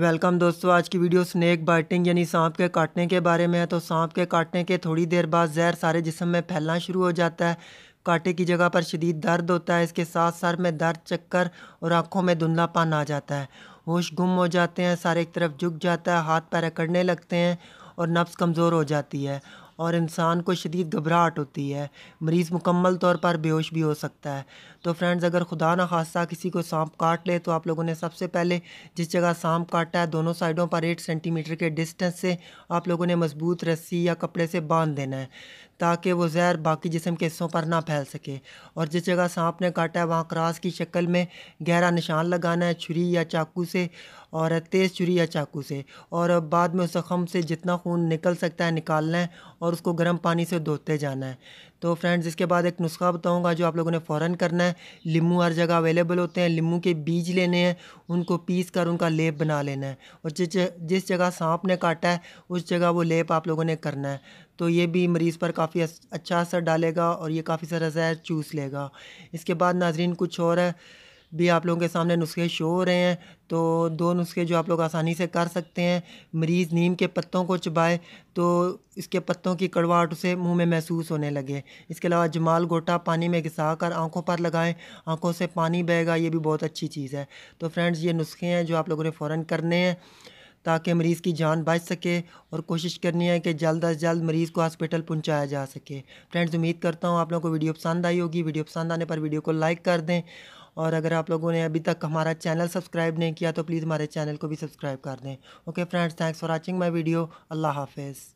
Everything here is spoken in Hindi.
वेलकम दोस्तों आज की वीडियो स्नैक बाइटिंग यानी सांप के काटने के बारे में है तो सांप के काटने के थोड़ी देर बाद जहर सारे जिसम में फैलना शुरू हो जाता है काटे की जगह पर शदीद दर्द होता है इसके साथ सर में दर्द चक्कर और आँखों में धुंधलापन आ जाता है होश गुम हो जाते हैं सारे एक तरफ झुक जाता है हाथ पैर अकड़ने लगते हैं और नफ्स कमज़ोर हो जाती है और इंसान को शदीद घबराहट होती है मरीज़ मुकम्मल तौर पर बेहोश भी हो सकता है तो फ्रेंड्स अगर खुदा न खासा किसी को सांप काट ले तो आप लोगों ने सबसे पहले जिस जगह सांप काटा है दोनों साइडों पर एट सेंटीमीटर के डिस्टेंस से आप लोगों ने मजबूत रस्सी या कपड़े से बांध देना है ताकि वो जहर बाकी जिसम के हिस्सों पर ना फैल सके और जिस जगह सांप ने काटा है वहाँ क्रास की शक्ल में गहरा निशान लगाना है छुरी या चाकू से और तेज़ छुरी या चाकू से और बाद में उस ज़ख़म से जितना खून निकल सकता है निकालना है और उसको गर्म पानी से धोते जाना है तो फ्रेंड्स इसके बाद एक नुस्खा बताऊँगा जो आप लोगों ने फ़ौरन करना है लीमू हर जगह अवेलेबल होते हैं लीमू के बीज लेने हैं उनको पीस कर उनका लेप बना लेना है और जिस जगह सांप ने काटा है उस जगह वो लेप आप लोगों ने करना है तो ये भी मरीज़ पर काफ़ी अच्छा असर डालेगा और ये काफ़ी सारा जहर चूस लेगा इसके बाद नाजरीन कुछ और है भी आप लोगों के सामने नुस्खे शो हो रहे हैं तो दो नुस्खे जो आप लोग आसानी से कर सकते हैं मरीज़ नीम के पत्तों को चबाए तो इसके पत्तों की कड़वाहट उसे मुंह में महसूस होने लगे इसके अलावा जमाल गोटा पानी में घिसा कर आँखों पर लगाएं आँखों से पानी बहेगा ये भी बहुत अच्छी चीज़ है तो फ्रेंड्स ये नुस्खे हैं जो आप लोगों ने फ़ौर करने हैं ताकि मरीज़ की जान बच सके और कोशिश करनी है कि जल्द अज जल्द मरीज़ को हॉस्पिटल पहुंचाया जा सके फ्रेंड्स उम्मीद करता हूँ आप लोगों को वीडियो पसंद आई होगी वीडियो पसंद आने पर वीडियो को लाइक कर दें और अगर आप लोगों ने अभी तक हमारा चैनल सब्सक्राइब नहीं किया तो प्लीज़ हमारे चैनल को भी सब्सक्राइब कर दें okay friends thanks for watching my video अल्लाह हाफिज़